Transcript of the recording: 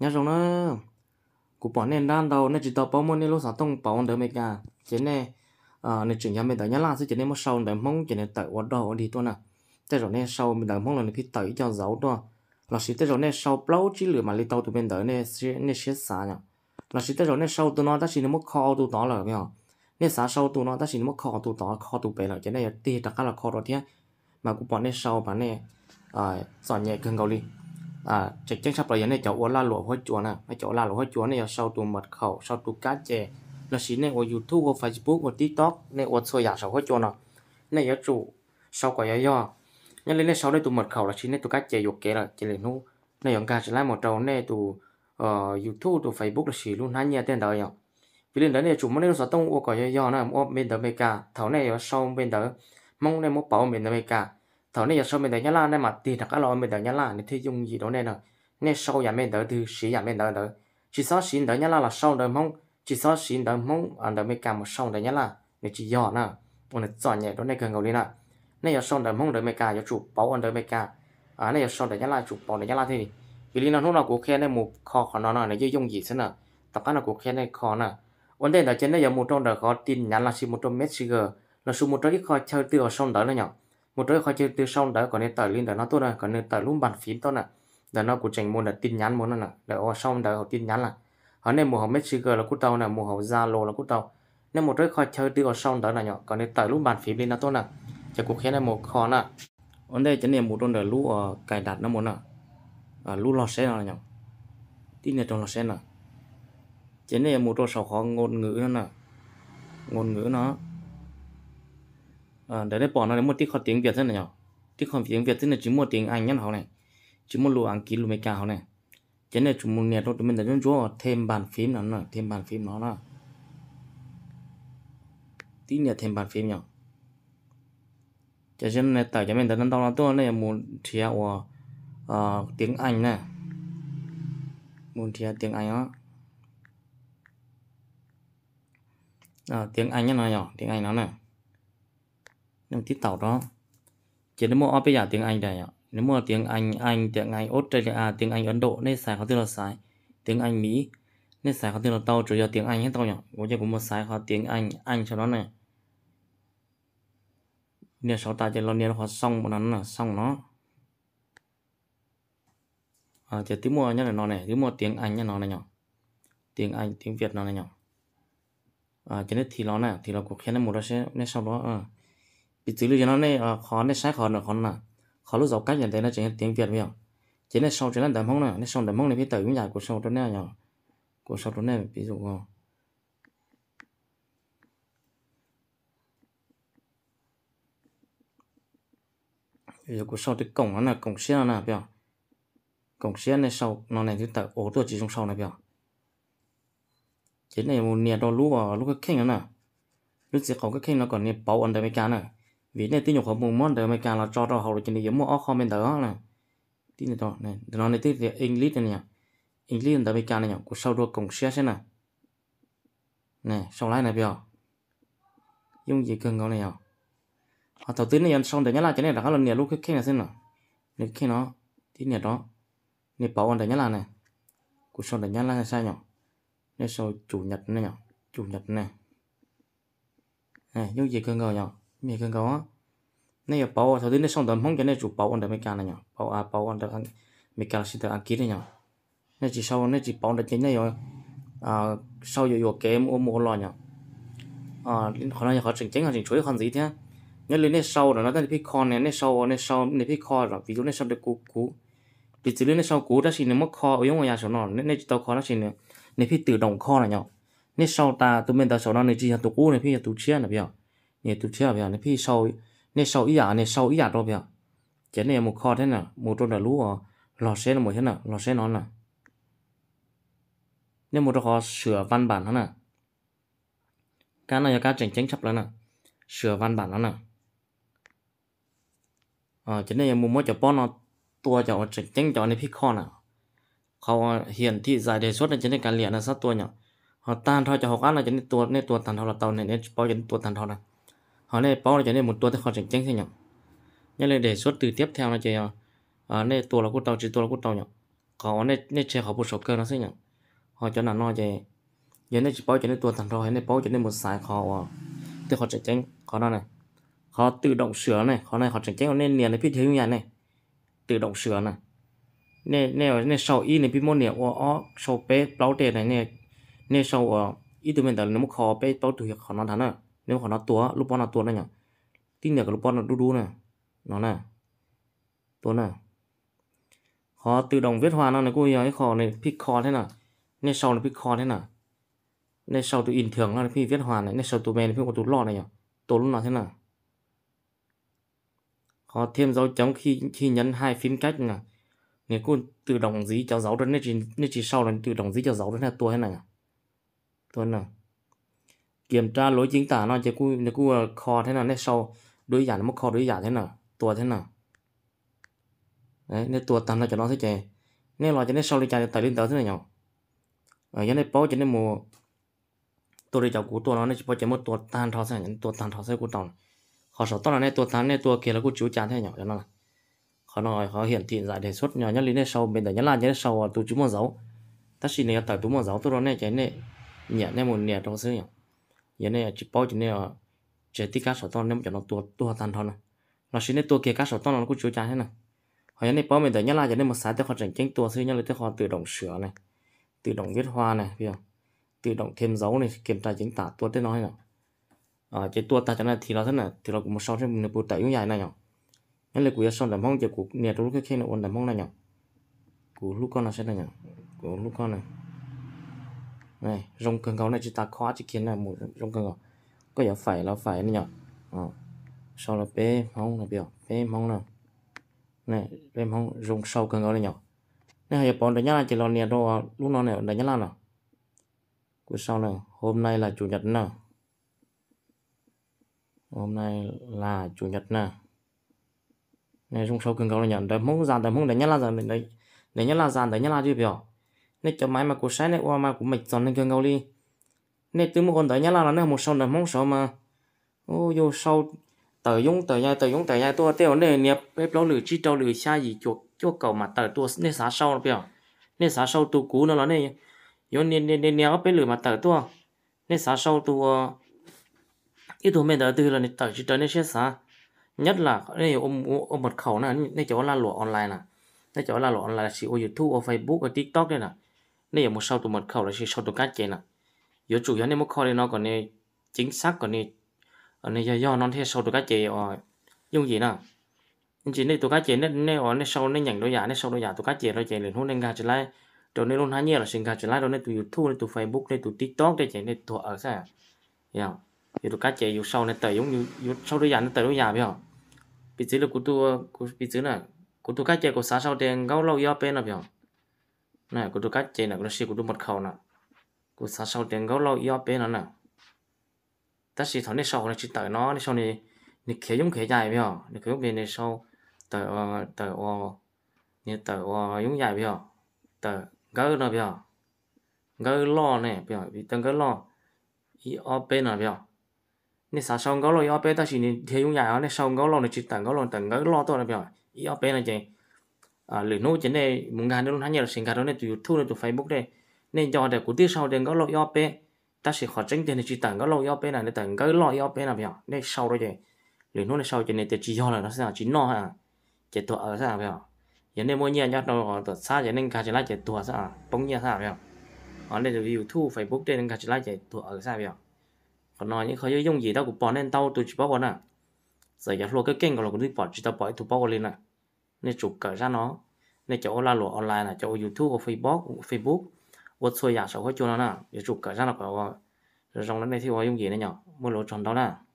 nhớ rồi nó cụ bỏ nên đan đầu nên chỉ tao bao muốn nên lúc sáng tông bảo đỡ mấy cả chỉ nè à nên chuyển nhà mình tới nhà là sẽ chỉ nên một sau để mong chỉ nên tới ở đâu đi tôi nè à. thế rồi nên sau mình đợi mong là khi tới cho giấu đó là chỉ thế rồi nên sau lâu chỉ lửa mà lấy tao tụi bên tới nên nên sẽ xả nhở là chỉ thế rồi nên sau tụi nó ta chỉ nên một kho tụi nó là không nên xả sau tụi nó ta chỉ nên một kho tụi nó kho tụi bé là chỉ nên tiền tất cả là kho rồi thế mà cụ bỏ nên sau mà nè à ờ, giỏi nhẹ cần cầu đi à chắc chắn sắp rồi này cháu uống la lụa hoa chuột nè mấy cháu la lụa hoa chuột này sau tụ mật khẩu sau tụ cá chè là xí này ở youtube ở facebook ở tiktok này ở soi giả sau hoa chuột nè này giờ chủ sau quả do nhân lên này sau đây tụ mật khẩu là xí này tụ cá chè dục kế là chỉ lên nu này ông cả sẽ lại một trâu này tụ youtube tụ facebook là xí luôn hai nhà tên đời nhau vì lên đó này chủ mới nên sau tông ở quả do do nè ở bên đó mấy cả thảo này ở sau bên đó mong này muốn bảo bên đó mấy cả thảo này sau mình đỡ nhá là nên mà tiền thằng các lo mình đỡ nhá là thì dùng gì đó nên nè, nên sau nhà mình đỡ từ sĩ nhà mình đỡ đỡ, chỉ sau sĩ đỡ nhá là là sau đỡ mong chỉ sau sĩ đỡ mong anh tới mới cầm một sau đỡ nhá là nên chỉ giỏ nè còn là giỏ nhẹ đó này cần ngầu đi nè nên giờ sau đỡ mong đỡ mới cả giờ chụp bảo anh đỡ mới cả à nên giờ sau đỡ nhá là chụp bảo đỡ nhá là thì vì lý nó lúc nào cũng khen nên một kho khó nó này nên dùng gì thế nè tất cả là cũng khen nên kho nè vấn đề là trên đây giờ một trong đỡ khó tin nhắn là xin một trong messenger là số một trong ít kho chơi từ ở sau đỡ là nhỏ một đôi khó chơi từ sau đó còn nên tải lên đó nó tốt là còn nên tải luôn bàn phím tốt là đó nó cũng chỉnh muốn là tin nhắn muốn là để ô xong đó tin nhắn là họ nên mua họ messenger là cút tàu là mua họ zalo là cút tàu nên một đôi khó chơi từ sau đó là nhỏ còn nên tải luôn bàn phím lên nó tốt là chỉ cũng khiến là một khó nè vấn đề chính là một đôi là lũ ờ, cài đặt nó muốn là ờ, lũ lò xe là nhỏ tin là trong lò xe là chính là một đôi sầu khó ngôn ngữ nó là ngôn ngữ nó à, ờ, đây đấy bỏ nó đến một tiết học tiếng việt rất là nhỏ tí khó tiếng việt tức là chỉ một tiếng anh nhân học này chỉ một lô ăn ký lô mấy cao này chén này chúng mình nhặt chúng mình đã chúng chúa thêm bàn phím nó nữa thêm bàn phím nó nữa tí nữa thêm bàn phím nhỏ cho nên là tại cho mình đã nâng tao là tôi này muốn thiệt của ờ, tiếng anh này muốn thiệt tiếng anh đó à, tiếng anh nó nhỏ tiếng anh nó này nhưng tiếp tàu đó chỉ nếu mua bây giờ tiếng Anh đây ạ nếu mua tiếng Anh Anh tiếng Anh Australia à, tiếng Anh Ấn Độ nên xài có tiếng là xài tiếng Anh Mỹ nên xài có tiếng là tàu chủ yếu tiếng Anh hết tàu nhỉ có chứ cũng một xài khó tiếng Anh Anh cho nó này nên sau ta chỉ lo nên khó xong một nó là xong nó à, chỉ tiếng mua nhất là nó này tiếng mua tiếng Anh nhá nó này nhỉ tiếng Anh tiếng Việt nó này nhỉ à, cho nên thì nó này thì nó cũng khiến một đó sẽ nên sau đó à ý tứ lưu nó này ờ, khó này sai khó nữa khó nè khó lúc dọc cách nhận thấy nó chỉ tiếng việt miệng chỉ là sau chỉ là đầm hông này, nó sau đầm hông này biết tử cũng dài của sau chỗ này nhở của sau chỗ này ví dụ không ờ. ví dụ của sau cái cổng nó là cổng xe là nè không? cổng xe này sau nó này thứ tử ổ tôi chỉ trong sau này không? chỉ này một nhà đo lúa lúc cái khen nữa nè lúc gì có cái khen nó còn nhà bảo ăn đây mấy cá này vì này tin nhục họ mồm món đời mấy càng là cho cho họ rồi chỉ để mua comment đó là tin này đó này nó này tin English này nhỉ English đời mấy càng này nhỉ của sau đó cùng share xem nào này sau lại này bây giờ dùng gì cần gọi này nhỉ họ thầu tin này anh xong để nhớ là cái này các lần này lúc cái kia là xem nào nên khi nó tin này đó này bảo anh để nhớ là này của sau để nhớ là sao nhỉ nên sau chủ nhật này nhỉ chủ nhật này này dùng gì cần gọi nhỉ mi cái gấu này bảo thầu đến đây xong đầm không cho nên chụp bảo anh đã mấy cái này nhở bảo à bảo anh đã mấy cái là đã anh kia này nhở nên chỉ sau nên chỉ bảo đã chính này rồi à sau rồi rồi kém ôm một lo nhở à liên khả năng họ chỉnh chính họ chỉnh chuối còn gì thế nhớ lên đây sau rồi nó đang đi pick con này đây sau đây sau đây pick con rồi ví dụ đây sau được cú cú ví dụ lên sau cú đã xin được mất kho ở ngoài nhà số nó nên nên tàu khó đã xin được, nên phi tự động kho này nhở nên sau ta tụi mình ta sau đó nên chỉ là tụ cú này phi là tụ chia này bây giờ nè tụt chia bây giờ nè phi sâu à? nè sau ý giả nè sau ý giả rồi bây giờ chế này một kho thế à? nè một trong đã lú lò xe là một thế nè lò xe nó nè nên một kho sửa văn bản nó nè cái này là cái chỉnh chính chấp là nè sửa văn bản nó nè ờ chế này một mối chỗ bón nó tua chỗ chỉnh chính chỗ nè, phi kho nè họ hiển thị giải đề xuất là chế này cái liền là sát tua nhở họ tan thôi cho họ ăn là chế này tua này tua tàn thôi là tàu này nên bao chế tua tàn thôi nè họ này bao là cho nên một tua thì họ chỉnh chỉnh thế nhở nhớ lên đề xuất từ tiếp theo là chơi à ờ, ờ, nên tua là cút tàu chỉ tua là cút tàu nhở có nên nên chơi họ một số cơ nó thế nhở họ cho là nói chơi giờ này chỉ bao cho nên tua thằng rồi này bao cho nên một sải họ thì họ chỉnh chỉnh khó đó ờ, này họ tự động sửa này khó này họ chỉnh chỉnh nên liền này biết thiếu nhà này tự động sửa này nè nè nè sau y này bị môn nè o o sau bé bao tiền này nè nè sau ít tụi mình đã nó khó bé bao tụi họ nó thằng nào nếu mà nó tua lúc bọn nó tua này nhỉ tin nhờ lúc bọn nó đu đu này nó nè tua nè khó tự động viết hòa nó này cô ấy khó này pickcon thế nào nên sau là pickcon thế nào nên sau tụi in thường là viết hòa này nên sau tụi men phi của này nhỉ tụi lúc thế nào khó thêm dấu chấm khi khi nhấn hai phím cách nè nếu cô tự động dí cho dấu đó nên nên chỉ sau là tự động dí cho dấu đó là tua thế này tua này kiểm tra lỗi chính tả nó chứ cu nó cu kho thế nào nét sau đối giả nó mất kho đối giả thế nào tua thế nào đấy nên tua tầm nó cho nó thế chè nên lo cho nên sau đi chạy tài lên tới thế này nhau ở nhà này bao cho nên mùa tôi đi chào cú tua nó nên chỉ cho mất tua tan thao thế này tua tan thao thế cú tòng họ sợ tao là nên tua tan nên tua kia là cú chú chán thế nhau cho nó là họ nói họ hiển thị giải đề xuất nhỏ nhất lý này sau bên đấy nhất là nhất sau ờ, tôi chú một dấu ta xin này tại tú một dấu tôi nói này cái này nhẹ này một nhẹ trong xứ nhau giờ này chỉ bao giờ này chế tiết cá sấu to nên cho nó tua tua tan thôi nè nó xin tua kia cá sấu to nó cũng chú trái nè hồi này bao mình tới nhá là giờ này một sáng tới họ chỉnh chính tua xí nhá là tới họ tự động sửa này tự động viết hoa này bây giờ tự động thêm dấu này kiểm tra chính tả tua tới nói nè à chỉ tua ta cho nên thì nó thế này thì nó cũng một sau trên mình bộ tẩy cũng dài này nhở nên là của son đầm mong chỉ của nhà tôi lúc cái khi nó ôn đầm mong này nhở của lúc con là sẽ này nhở của lúc con này này rong cần gấu này chúng ta khó chỉ kiến là một rong cần gấu có giờ phải là phải này nhở ờ. sau là p mong là biểu p mong là này p mong rong sau cần gấu này nhở này giờ bọn đánh nhá chỉ lo nè đâu à? lúc nó này đánh nhá nào cuối sau này hôm nay là chủ nhật nè hôm nay là chủ nhật nè này rong sau cần gấu này nhở để mong giàn để mong đánh nhá là giàn đấy để nhá là giàn để nhá là chưa biểu nên cho máy mà của sáng này qua mà của mình dọn lên gần ngầu đi nên từ một con tới nhá là nó một sâu nữa mong sâu mà ô vô sâu tờ dùng tờ nhai tờ dùng tờ nhai tôi tiêu này nẹp bếp lâu lửa chi trâu lửa xa gì chuột chuột cầu mà tờ tôi nên xá sâu nó biểu nên xá sâu tôi cú nó là này yo nên nên nên nhéo bếp lửa mà tờ tôi nên xá sâu tôi ờ, ít tuổi mình tờ từ là tờ chỉ tờ nên sẽ xá nhất là này ôm ôm mật khẩu này này chỗ là lụa online nè này chỗ là lụa online chỉ ở youtube ở facebook ở tiktok đây nè nên giờ một sau tụ mật khẩu là chỉ sau tụ cá chê nè giờ chủ yếu nên một kho để nó còn nên chính xác còn nên ở nên giờ do nó thế sau tụ cá chê rồi, ờ, dùng gì nào, nè chỉ nên tụ cá chê nên nên ở ờ, nên sau nên nhảy đôi giả nên sau đôi giả tụ cá chê rồi chê liền hôn nên gà trở lại rồi nên luôn há nhiều là sinh gà trở lại rồi nên tụ youtube nên tụ facebook nên tụ tiktok để chạy nên tụ ở sao dạ. hiểu giờ tụ cá chê dù sau nên tới giống như sau đôi giả nên tới đôi giả biết không bị chữ là của tôi bị chữ là của tụ cá chê của sáng sau tiền gấu lâu do bên là biết không nè, cô tôi cắt chế nè, cô nói xí cô tôi một khẩu nè cô sáng sau tiền gấu lâu yếu bé nó nè ta xí thằng này sau này chỉ tới nó này sau này này khé giống khé dài bây giờ này khé giống bên này sau tới ờ, tới o ờ, này tới o ờ, giống dài bây giờ tới gấu nó bây giờ gấu lo này bây giờ vì tăng gấu lo yếu bé nó bây giờ này sáng sau gấu lo yếu bé ta xí này khé giống dài này sau gấu lo này chỉ tới gấu lo tới gấu lo to này bây giờ yếu bé này chứ à lười nô trên này một ngàn đô hắn nhớ sinh cả đó này tụi youtube này tụi facebook đây nên do để của tiếc sau đến có lỗi op ta sẽ khó tránh tiền chỉ tặng có lỗi op này để tặng có lỗi op là biểu nên sau rồi vậy lười nô này sau trên này từ chỉ do là nó sẽ là chín no ha chỉ tụi ở sao biểu giờ nên mỗi nhà nhát nó tụi xa giờ nên cả chỉ lại chỉ tụi sao bông nhà sao biểu ở đây từ youtube facebook đây nên cả chỉ lại chỉ tụi ở sao biểu còn nói những khó dùng gì đâu cũng bỏ nên tao tôi chỉ bỏ bỏ nè giờ giờ luôn cái kênh của nó cũng đi bỏ chỉ tao bỏ thu bao lên nè nên chụp cỡ ra nó nên chỗ là lụa online là chỗ youtube của facebook facebook vượt xuôi giả sầu hết chỗ nó nè để chụp cỡ ra nó có rồi trong này thì có dùng gì nữa nhở mua lúa tròn đó nè